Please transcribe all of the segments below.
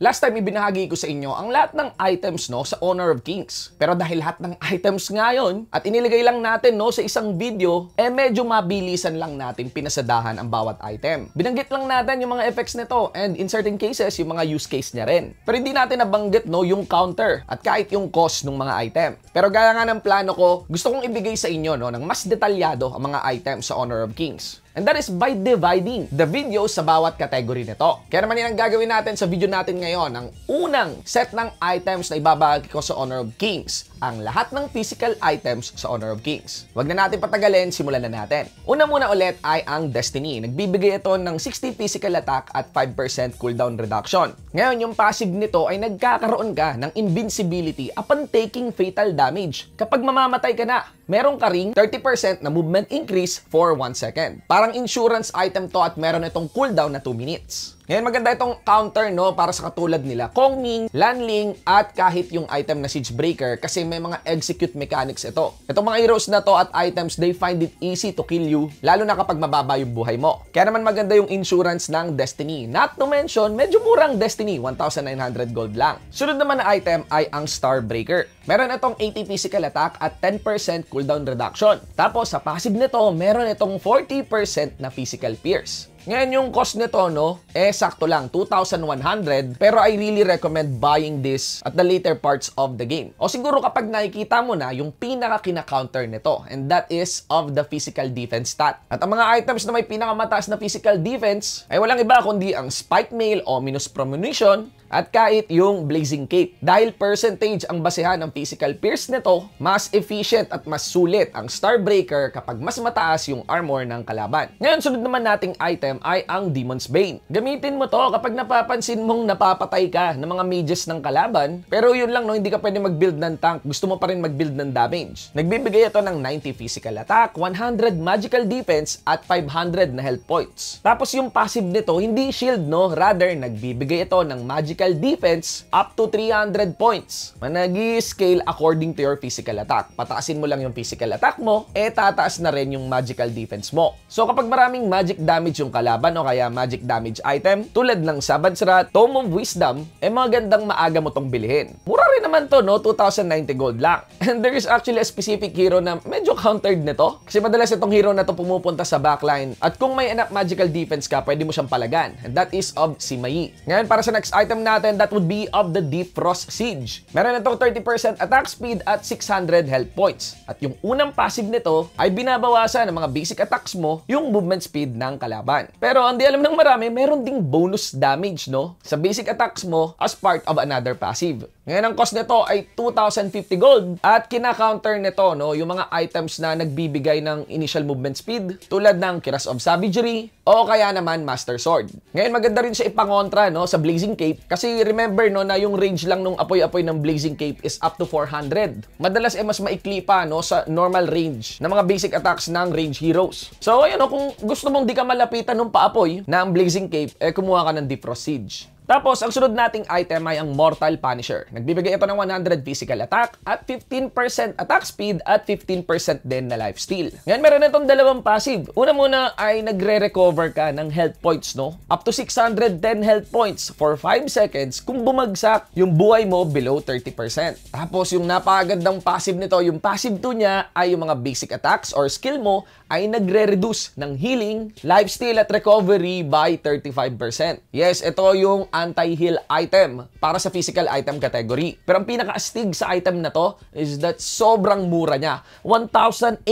Last time ibinahagi ko sa inyo ang lahat ng items no sa Honor of Kings. Pero dahil lahat ng items ngayon at iniligay lang natin no sa isang video, eh medyo mabilisan lang natin pinasadahan ang bawat item. Binanggit lang natin yung mga effects nito and in certain cases yung mga use case niya rin. Pero hindi natin nabanggit no yung counter at kahit yung cost ng mga item. Pero gaya nga ng plano ko, gusto kong ibigay sa inyo no ng mas detalyado ang mga items sa Honor of Kings. And that is by dividing the video sa bawat category nito. Kaya naman yan ang gagawin natin sa video natin ngayon. Ang unang set ng items na ibabahagi ko sa Honor of Kings. Ang lahat ng physical items sa Honor of Kings. Huwag na natin patagalin, simulan na natin. Una muna ulit ay ang Destiny. Nagbibigay ito ng 60 physical attack at 5% cooldown reduction. Ngayon, yung passive nito ay nagkakaroon ka ng invincibility upon taking fatal damage. Kapag mamamatay ka na, meron ka ring 30% na movement increase for 1 second. Para Parang insurance item to at meron itong cooldown na 2 minutes. Ngayon maganda itong counter no para sa katulad nila. Kongming, Lanling at kahit yung item na Siege Breaker kasi may mga execute mechanics ito. Itong mga heroes na to at items they find it easy to kill you lalo na kapag mababa yung buhay mo. Kaya naman maganda yung insurance ng Destiny. Not to mention medyo murang Destiny 1,900 gold lang. Sunod naman na item ay ang Starbreaker. Meron itong 80 physical attack at 10% cooldown reduction. Tapos sa passive nito meron itong 40% na physical pierce. Ngayon yung cost nito no, eh sakto lang 2,100 pero I really recommend buying this at the later parts of the game. O siguro kapag nakikita mo na yung pinaka kina-counter nito and that is of the physical defense stat. At ang mga items na may pinakamataas na physical defense ay walang iba kundi ang spike mail o minus premonition, at kahit yung blazing cape. Dahil percentage ang basehan ng physical pierce nito, mas efficient at mas sulit ang Starbreaker kapag mas mataas yung armor ng kalaban. Ngayon, sunod naman nating item ay ang Demon's Bane. Gamitin mo to kapag napapansin mong napapatay ka ng mga mages ng kalaban, pero yun lang no, hindi ka pwede mag-build ng tank, gusto mo pa rin mag-build ng damage. Nagbibigay ito ng 90 physical attack, 100 magical defense, at 500 na health points. Tapos yung passive nito, hindi shield no, rather nagbibigay ito ng magic physical defense up to 300 points. Managi-scale according to your physical attack. Pataasin mo lang yung physical attack mo, eh tataas na rin yung magical defense mo. So kapag maraming magic damage yung kalaban o kaya magic damage item, tulad ng Sabad's Wrath, Tome of Wisdom, eh magandang maaga mo tong bilhin. Mura rin naman to, no? 2,090 gold lang. And there is actually a specific hero na medyo countered nito. Kasi madalas itong hero na to pumupunta sa backline. At kung may anak magical defense ka, pwede mo siyang palagan. And that is of si Mai. Ngayon, para sa next item na natin that would be of the Deep Frost Siege. Meron itong 30% attack speed at 600 health points. At yung unang passive nito ay binabawasan ng mga basic attacks mo yung movement speed ng kalaban. Pero hindi alam ng marami, meron ding bonus damage no sa basic attacks mo as part of another passive. Ngayon ang cost nito ay 2,050 gold at kina-counter nito no, yung mga items na nagbibigay ng initial movement speed tulad ng Kiras of Savagery o kaya naman Master Sword. Ngayon maganda rin siya ipangontra no, sa Blazing Cape kasi remember no, na yung range lang nung apoy-apoy ng Blazing Cape is up to 400. Madalas eh mas maikli pa no, sa normal range ng mga basic attacks ng range heroes. So ayun no, kung gusto mong di ka malapitan ng paapoy na ang Blazing Cape, eh kumuha ka ng Defrost Siege. Tapos, ang sunod nating item ay ang Mortal Punisher. Nagbibigay ito ng 100 physical attack at 15% attack speed at 15% din na lifesteal. Ngayon, meron itong dalawang passive. Una muna ay nagre-recover ka ng health points, no? Up to 610 health points for 5 seconds kung bumagsak yung buhay mo below 30%. Tapos, yung napakagandang passive nito, yung passive 2 niya ay yung mga basic attacks or skill mo ay nagre-reduce ng healing, lifestyle at recovery by 35%. Yes, ito yung anti-heal item para sa physical item category. Pero ang pinaka-astig sa item na to is that sobrang mura niya. 1,860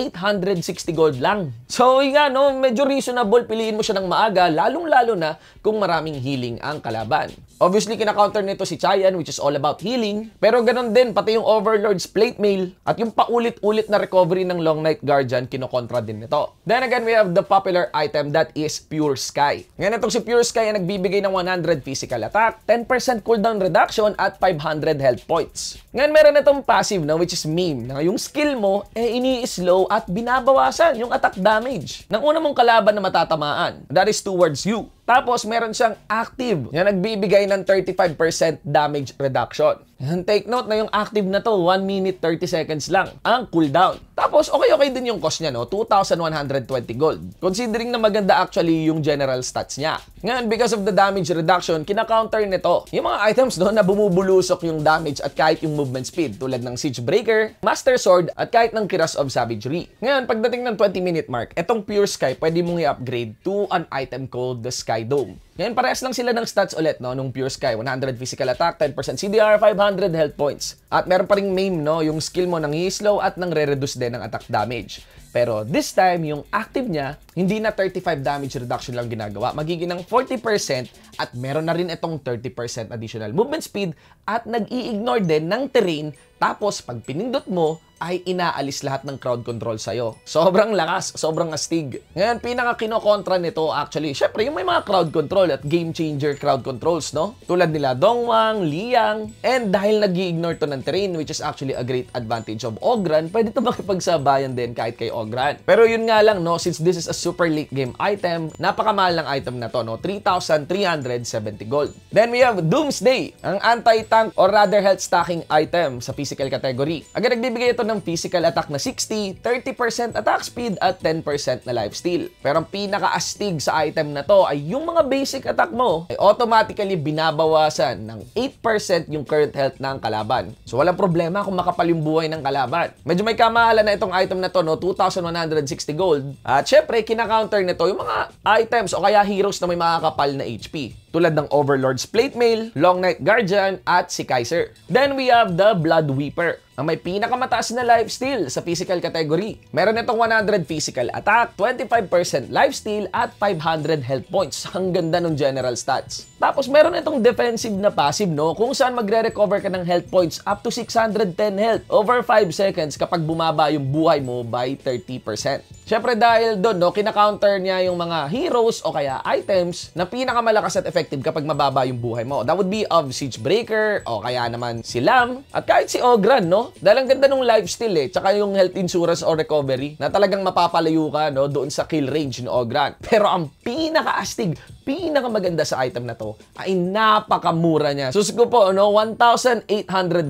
gold lang. So, yun nga, no, medyo reasonable piliin mo siya ng maaga, lalong-lalo na kung maraming healing ang kalaban. Obviously, kinakounter nito si Chayan, which is all about healing. Pero ganun din, pati yung Overlord's plate mail at yung paulit-ulit na recovery ng Long Night Guardian, kinokontra din nito. Then again, we have the popular item that is Pure Sky. Ngayon itong si Pure Sky ay nagbibigay ng 100 physical attack, 10% cooldown reduction at 500 health points. Ngayon meron itong passive na which is meme na yung skill mo eh ini-slow at binabawasan yung attack damage ng una mong kalaban na matatamaan. That is towards you. Tapos meron siyang active na nagbibigay ng 35% damage reduction. Take note na yung active na to, 1 minute 30 seconds lang ang cooldown. Tapos okay-okay din yung cost niya no, 2,120 gold. Considering na maganda actually yung general stats niya. Ngayon, because of the damage reduction, kina-counter nito. Yung mga items no na bumubulusok yung damage at kahit yung movement speed tulad ng Siege Breaker, Master Sword at kahit ng Kiras of Savagery. Ngayon, pagdating ng 20 minute mark, etong Pure Sky pwede mong i-upgrade to an item called the Sky Dome. Ngayon, parehas lang sila ng stats ulit, no? Nung Pure Sky, 100 physical attack, 10% CDR, 500 health points. At meron pa ring MAME, no? Yung skill mo nang i-slow at nang re-reduce din ng attack damage. Pero this time, yung active niya, hindi na 35 damage reduction lang ginagawa. Magiging ng 40% at meron na rin itong 30% additional movement speed at nag-i-ignore din ng terrain. Tapos, pag pinindot mo, ay inaalis lahat ng crowd control sa'yo. Sobrang lakas, sobrang astig. Ngayon, pinaka kinokontra nito actually, syempre yung may mga crowd control at game changer crowd controls, no? Tulad nila Dongwang, Liang, and dahil nag ignore to ng terrain, which is actually a great advantage of Ogran, pwede to makipagsabayan din kahit kay Ogran. Pero yun nga lang, no, since this is a super late game item, napakamahal ng item na to, no? 3,370 gold. Then we have Doomsday, ang anti-tank or rather health stacking item sa physical category. Agad nagbibigay ito ng physical attack na 60, 30% attack speed at 10% na lifesteal. Pero ang pinaka-astig sa item na to ay yung mga basic attack mo ay automatically binabawasan ng 8% yung current health ng kalaban. So walang problema kung makapal yung buhay ng kalaban. Medyo may kamahalan na itong item na to no, 2160 gold. At syempre, kinakounter nito yung mga items o kaya heroes na may makakapal na HP tulad ng Overlord's Plate Mail, Long Night Guardian at si Kaiser. Then we have the Blood Weeper ang may pinakamataas na lifesteal sa physical category. Meron itong 100 physical attack, 25% lifesteal at 500 health points. Ang ganda ng general stats. Tapos meron itong defensive na passive no kung saan magre-recover ka ng health points up to 610 health over 5 seconds kapag bumaba yung buhay mo by 30%. Siyempre dahil doon no, kinakounter niya yung mga heroes o kaya items na pinakamalakas at effective effective kapag mababa yung buhay mo. That would be of Siege Breaker, o kaya naman si Lam, at kahit si Ogran, no? Dahil ang ganda ng lifestyle eh, tsaka yung health insurance or recovery, na talagang mapapalayo ka, no? Doon sa kill range ni Ogran. Pero ang pinaka pinakaastig, pinakamaganda sa item na to ay napakamura niya. Susi ko po, no? 1,800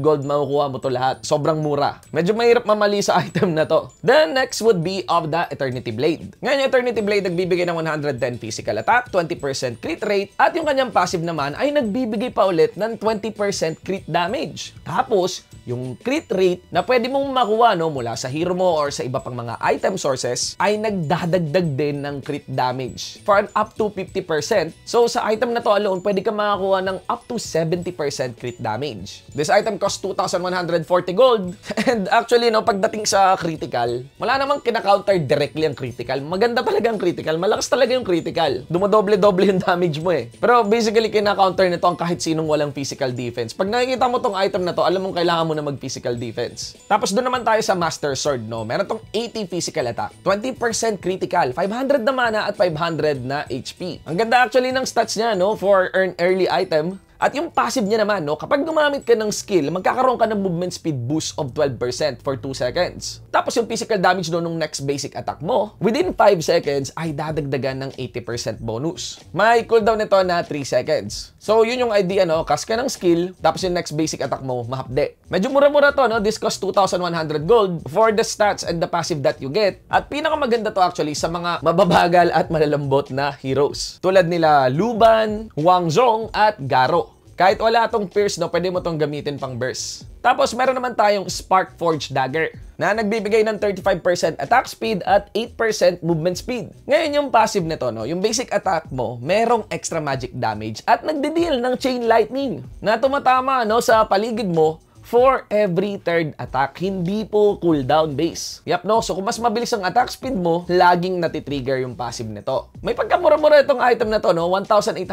gold makukuha mo to lahat. Sobrang mura. Medyo mahirap mamali sa item na to. The next would be of the Eternity Blade. Ngayon, Eternity Blade nagbibigay ng 110 physical attack, 20% crit rate, at yung kanyang passive naman ay nagbibigay pa ulit ng 20% crit damage. Tapos, yung crit rate na pwede mong makuha no, mula sa hero mo or sa iba pang mga item sources ay nagdadagdag din ng crit damage for an up to 50%. So sa item na to alone, pwede ka makakuha ng up to 70% crit damage. This item costs 2,140 gold and actually no, pagdating sa critical, wala namang kina-counter directly ang critical. Maganda talaga ang critical, malakas talaga yung critical. Dumodoble-doble yung damage mo eh. Pero basically kina-counter nito ang kahit sinong walang physical defense. Pag nakikita mo tong item na to, alam mong kailangan mo na mag-physical defense. Tapos doon naman tayo sa Master Sword, no? Meron tong 80 physical attack, 20% critical, 500 na mana at 500 na HP. Ang ganda actually ng stats niya, no? For earn early item, at yung passive niya naman, no, kapag gumamit ka ng skill, magkakaroon ka ng movement speed boost of 12% for 2 seconds. Tapos yung physical damage doon ng next basic attack mo, within 5 seconds ay dadagdagan ng 80% bonus. May cooldown nito na 3 seconds. So yun yung idea, no, cast ka ng skill, tapos yung next basic attack mo, mahapde. Medyo mura-mura to, no, this costs 2,100 gold for the stats and the passive that you get. At pinakamaganda to actually sa mga mababagal at malalambot na heroes. Tulad nila Luban, Huang Zhong, at Garo. Kahit wala tong pierce, no, pwede mo tong gamitin pang burst. Tapos meron naman tayong Spark Forge Dagger na nagbibigay ng 35% attack speed at 8% movement speed. Ngayon yung passive nito, no, yung basic attack mo, merong extra magic damage at nagde-deal ng chain lightning na tumatama no, sa paligid mo for every third attack. Hindi po cooldown base. Yap no? So kung mas mabilis ang attack speed mo, laging natitrigger yung passive nito. May pagkamura-mura itong item na to, no? 1,840.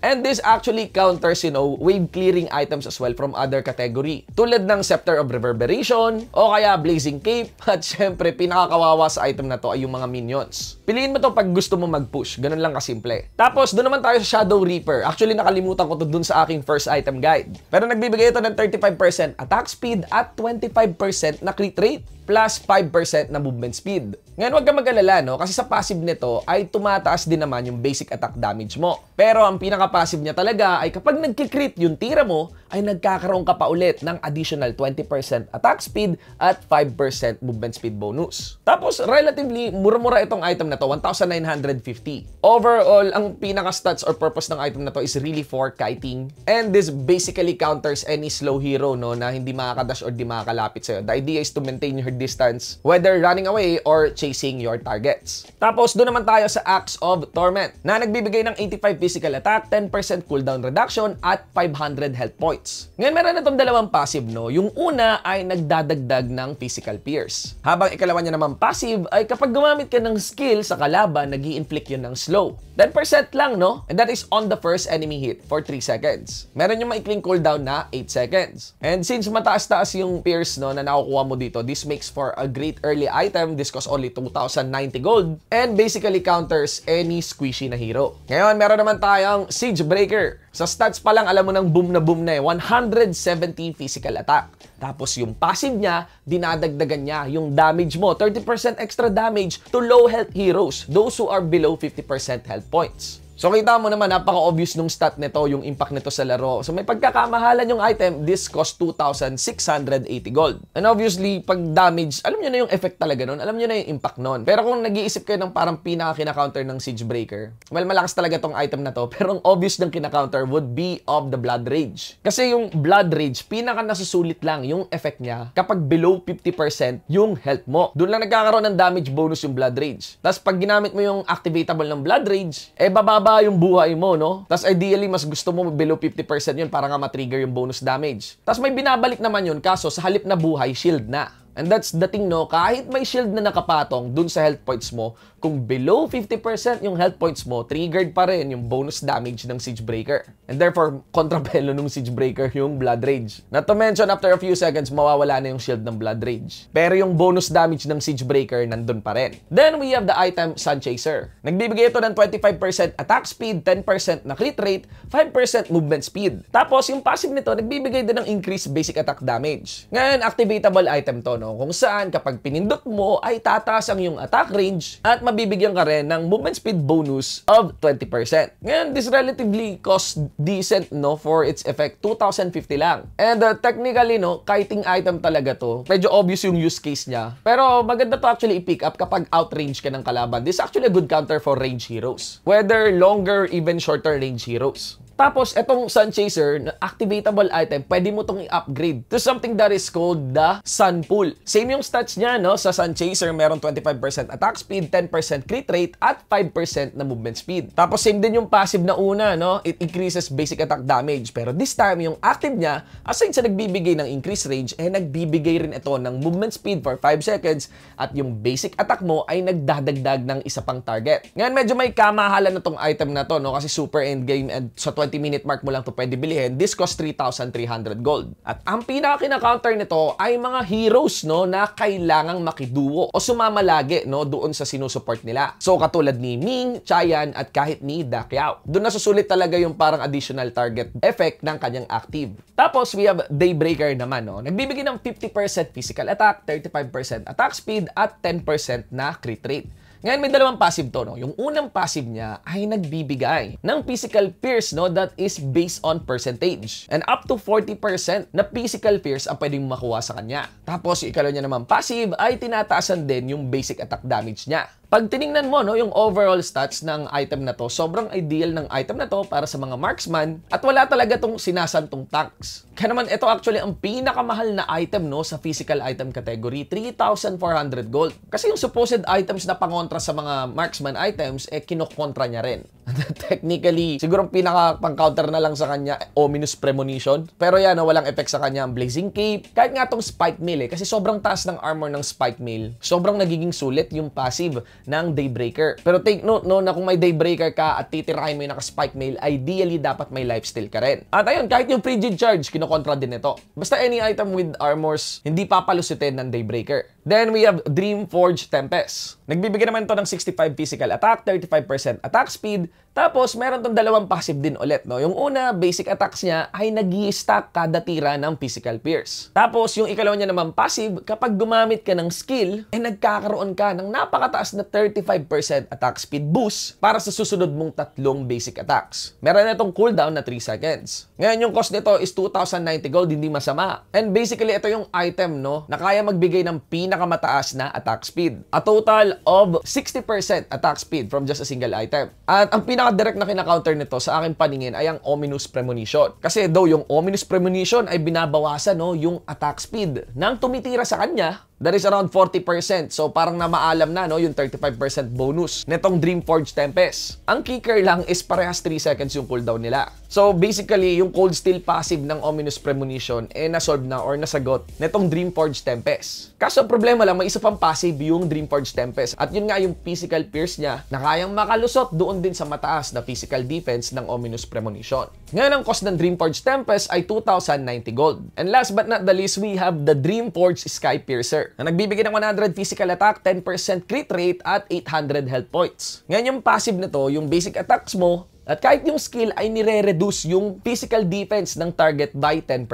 And this actually counters, you know, wave clearing items as well from other category. Tulad ng Scepter of Reverberation, o kaya Blazing Cape, at syempre pinakakawawa sa item na to ay yung mga minions. Piliin mo to pag gusto mo mag-push. Ganun lang kasimple. Tapos, doon naman tayo sa Shadow Reaper. Actually, nakalimutan ko to dun sa aking first item guide. Pero nagbibigay ito ng 35 25% attack speed at 25% na crit rate plus 5% na movement speed. Ngayon, huwag kang mag-alala, no? Kasi sa passive nito ay tumataas din naman yung basic attack damage mo. Pero ang pinaka-passive niya talaga ay kapag nag-crit yung tira mo, ay nagkakaroon ka pa ulit ng additional 20% attack speed at 5% movement speed bonus. Tapos, relatively, mura-mura itong item na to, 1,950. Overall, ang pinaka-stats or purpose ng item na to is really for kiting. And this basically counters any slow hero, no? Na hindi makakadash or di makakalapit sa'yo. The idea is to maintain your distance, whether running away or chasing your targets. Tapos doon naman tayo sa Axe of Torment na nagbibigay ng 85 physical attack, 10% cooldown reduction at 500 health points. Ngayon meron na itong dalawang passive no. Yung una ay nagdadagdag ng physical pierce. Habang ikalawa niya naman passive ay kapag gumamit ka ng skill sa kalaban, nag inflict yun ng slow. 10% lang no? And that is on the first enemy hit for 3 seconds. Meron yung maikling cooldown na 8 seconds. And since mataas-taas yung pierce no na nakukuha mo dito, this makes makes for a great early item. This costs only 2,090 gold and basically counters any squishy na hero. Ngayon, meron naman tayong Siege Breaker. Sa stats pa lang, alam mo nang boom na boom na eh. 170 physical attack. Tapos yung passive niya, dinadagdagan niya yung damage mo. 30% extra damage to low health heroes, those who are below 50% health points. So kita mo naman, napaka-obvious nung stat nito, yung impact nito sa laro. So may pagkakamahalan yung item, this cost 2,680 gold. And obviously, pag damage, alam nyo na yung effect talaga nun, alam nyo na yung impact nun. Pero kung nag-iisip kayo ng parang pinaka kinacounter ng Siege Breaker, well, malakas talaga tong item na to, pero ang obvious ng kinacounter would be of the Blood Rage. Kasi yung Blood Rage, pinaka-nasusulit lang yung effect niya kapag below 50% yung health mo. Doon lang nagkakaroon ng damage bonus yung Blood Rage. Tapos pag ginamit mo yung activatable ng Blood Rage, eh bababa mababa yung buhay mo, no? Tapos ideally, mas gusto mo below 50% yun para nga matrigger yung bonus damage. Tapos may binabalik naman yun, kaso sa halip na buhay, shield na. And that's the thing, no? Kahit may shield na nakapatong dun sa health points mo, kung below 50% yung health points mo, triggered pa rin yung bonus damage ng Siege Breaker. And therefore, kontrapelo ng Siege Breaker yung Blood Rage. Not to mention, after a few seconds, mawawala na yung shield ng Blood Rage. Pero yung bonus damage ng Siege Breaker nandun pa rin. Then we have the item Sun Chaser. Nagbibigay ito ng 25% attack speed, 10% na crit rate, 5% movement speed. Tapos, yung passive nito, nagbibigay din ng increased basic attack damage. Ngayon, activatable item to, no? no? Kung saan kapag pinindot mo ay tataas ang iyong attack range at mabibigyan ka rin ng movement speed bonus of 20%. Ngayon, this relatively cost decent no for its effect 2050 lang. And uh, technically no, kiting item talaga to. Medyo obvious yung use case niya. Pero maganda to actually i-pick up kapag outrange ka ng kalaban. This is actually a good counter for range heroes. Whether longer even shorter range heroes. Tapos, itong Sun Chaser, na activatable item, pwede mo itong i-upgrade to something that is called the Sun Pool. Same yung stats niya, no? Sa Sun Chaser, meron 25% attack speed, 10% crit rate, at 5% na movement speed. Tapos, same din yung passive na una, no? It increases basic attack damage. Pero this time, yung active niya, aside sa nagbibigay ng increased range, eh nagbibigay rin ito ng movement speed for 5 seconds at yung basic attack mo ay nagdadagdag ng isa pang target. Ngayon, medyo may kamahalan na itong item na to, no? Kasi super endgame and sa 20 20-minute mark mo lang to pwede bilhin. This cost 3,300 gold. At ang pinaka-counter nito ay mga heroes no, na kailangang makiduo o sumama lagi no, doon sa sinusupport nila. So katulad ni Ming, Chayan at kahit ni Dakiao. Doon na nasusulit talaga yung parang additional target effect ng kanyang active. Tapos we have Daybreaker naman. No? Nagbibigay ng 50% physical attack, 35% attack speed at 10% na crit rate. Ngayon may dalawang passive to. No? Yung unang passive niya ay nagbibigay ng physical pierce, no, that is based on percentage. And up to 40% na physical pierce ang pwedeng makuha sa kanya. Tapos ikalaw niya naman passive ay tinataasan din yung basic attack damage niya. Pag tiningnan mo no, yung overall stats ng item na to, sobrang ideal ng item na to para sa mga marksman at wala talaga tong sinasantong tanks. Kaya naman ito actually ang pinakamahal na item no sa physical item category, 3,400 gold. Kasi yung supposed items na pangontra sa mga marksman items, eh kinokontra niya rin. Technically, siguro pinaka-pang-counter na lang sa kanya, ominous premonition. Pero yan, walang effect sa kanya ang Blazing Cape. Kahit nga tong Spike Mail eh, kasi sobrang taas ng armor ng Spike Mail. Sobrang nagiging sulit yung passive ng Daybreaker. Pero take note no, na kung may Daybreaker ka at titirahin mo yung naka-Spike Mail, ideally dapat may lifesteal ka rin. At ayun, kahit yung Frigid Charge, kinokontra din ito. Basta any item with armors, hindi papalusitin ng Daybreaker. Then we have Dreamforge Tempest. Nagbibigay naman to ng 65 physical attack, 35% attack speed. Tapos meron tong dalawang passive din ulit. No? Yung una, basic attacks niya ay nag stack kada tira ng physical pierce. Tapos yung ikalawa niya naman passive, kapag gumamit ka ng skill, eh nagkakaroon ka ng napakataas na 35% attack speed boost para sa susunod mong tatlong basic attacks. Meron na itong cooldown na 3 seconds. Ngayon yung cost nito is 2,090 gold, hindi masama. And basically ito yung item no, na kaya magbigay ng pinaka pinakamataas na attack speed. A total of 60% attack speed from just a single item. At ang pinaka-direct na kinakounter nito sa aking paningin ay ang ominous premonition. Kasi though yung ominous premonition ay binabawasan no, yung attack speed ng tumitira sa kanya That is around 40%. So parang namaalam na no, yung 35% bonus netong Dreamforge Tempest. Ang kicker lang is parehas 3 seconds yung cooldown nila. So basically, yung Cold Steel passive ng Ominous Premonition eh nasolve na or nasagot netong Dreamforge Tempest. Kaso problema lang, may isa pang passive yung Dreamforge Tempest. At yun nga yung physical pierce niya na kayang makalusot doon din sa mataas na physical defense ng Ominous Premonition. Ngayon ang cost ng Dreamforge Tempest ay 2,090 gold. And last but not the least, we have the Dreamforge Sky Piercer na nagbibigay ng 100 physical attack, 10% crit rate at 800 health points. Ngayon yung passive nito, yung basic attacks mo, at kahit yung skill ay nire-reduce yung physical defense ng target by 10%.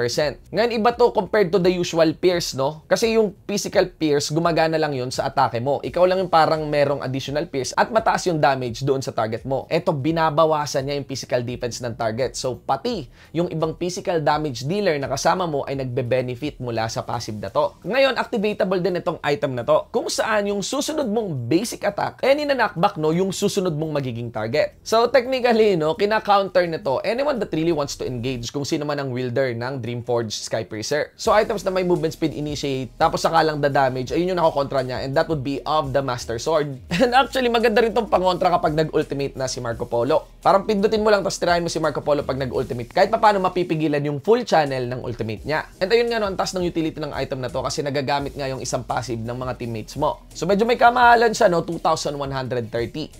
Ngayon iba to compared to the usual pierce, no? Kasi yung physical pierce, gumagana lang yun sa atake mo. Ikaw lang yung parang merong additional pierce at mataas yung damage doon sa target mo. Eto, binabawasan niya yung physical defense ng target. So, pati yung ibang physical damage dealer na kasama mo ay nagbe-benefit mula sa passive na to. Ngayon, activatable din itong item na to. Kung saan yung susunod mong basic attack, eh ninanakback, no, yung susunod mong magiging target. So, technically, Actually, no, kina-counter nito anyone that really wants to engage kung sino man ang wielder ng Dreamforge Skypiercer. So items na may movement speed initiate, tapos saka lang da damage, ayun yung nakokontra niya and that would be of the Master Sword. And actually, maganda rin tong pangontra kapag nag-ultimate na si Marco Polo. Parang pindutin mo lang tapos tirahin mo si Marco Polo pag nag-ultimate. Kahit paano mapipigilan yung full channel ng ultimate niya. And ayun nga no, ang taas ng utility ng item na to kasi nagagamit nga yung isang passive ng mga teammates mo. So medyo may kamahalan siya no, 2,130.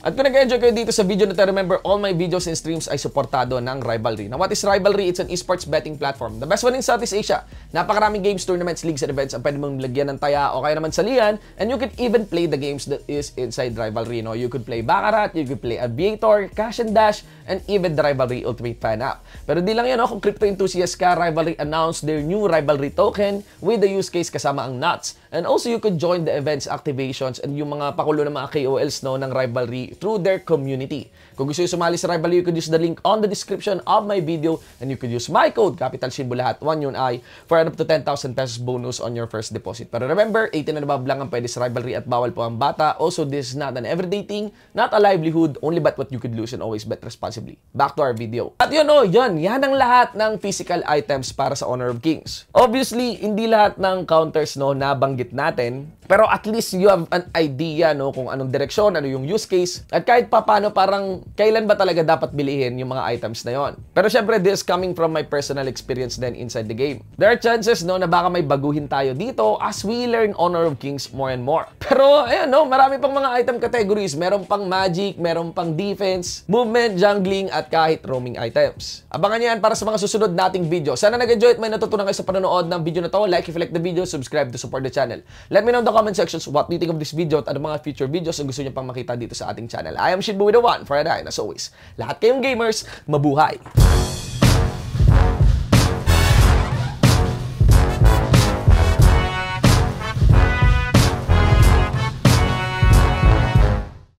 At kung nag-enjoy kayo dito sa video na to, remember all my videos videos and streams ay suportado ng Rivalry. Now, what is Rivalry? It's an esports betting platform. The best one in Southeast Asia. Napakaraming games, tournaments, leagues, and events ang pwede mong lagyan ng taya o kaya naman salian. And you can even play the games that is inside Rivalry. No? You could play Baccarat, you could play Aviator, Cash and Dash, and even the Rivalry Ultimate Fan app. Pero di lang yan, no? kung crypto enthusiast ka, Rivalry announced their new Rivalry token with the use case kasama ang nuts. And also, you could join the events, activations, and yung mga pakulo ng mga KOLs no, ng rivalry through their community. Kung gusto nyo sumali sa rivalry, you could use the link on the description of my video and you could use my code, capital symbol lahat, 1 yun ay, for up to 10,000 pesos bonus on your first deposit. Pero remember, 18 and above lang ang pwede sa rivalry at bawal po ang bata. Also, this is not an everyday thing, not a livelihood, only but what you could lose and always bet responsibly. Back to our video. At yun o, oh, yun, yan ang lahat ng physical items para sa Honor of Kings. Obviously, hindi lahat ng counters no nabanggit nabanggit natin. Pero at least you have an idea no kung anong direksyon, ano yung use case, at kahit papano parang kailan ba talaga dapat bilihin yung mga items na yon. Pero syempre, this coming from my personal experience then inside the game. There are chances no na baka may baguhin tayo dito as we learn Honor of Kings more and more. Pero ayun no, marami pang mga item categories. Meron pang magic, meron pang defense, movement, jungling, at kahit roaming items. Abangan nyo yan para sa mga susunod nating video. Sana nag-enjoy at may natutunan kayo sa panonood ng video na to. Like if you like the video, subscribe to support the channel channel. Let me know in the comment sections what do you think of this video at ano mga future videos ang gusto niyo pang makita dito sa ating channel. I am Shinbu with the one, Friday, as always. Lahat kayong gamers, mabuhay!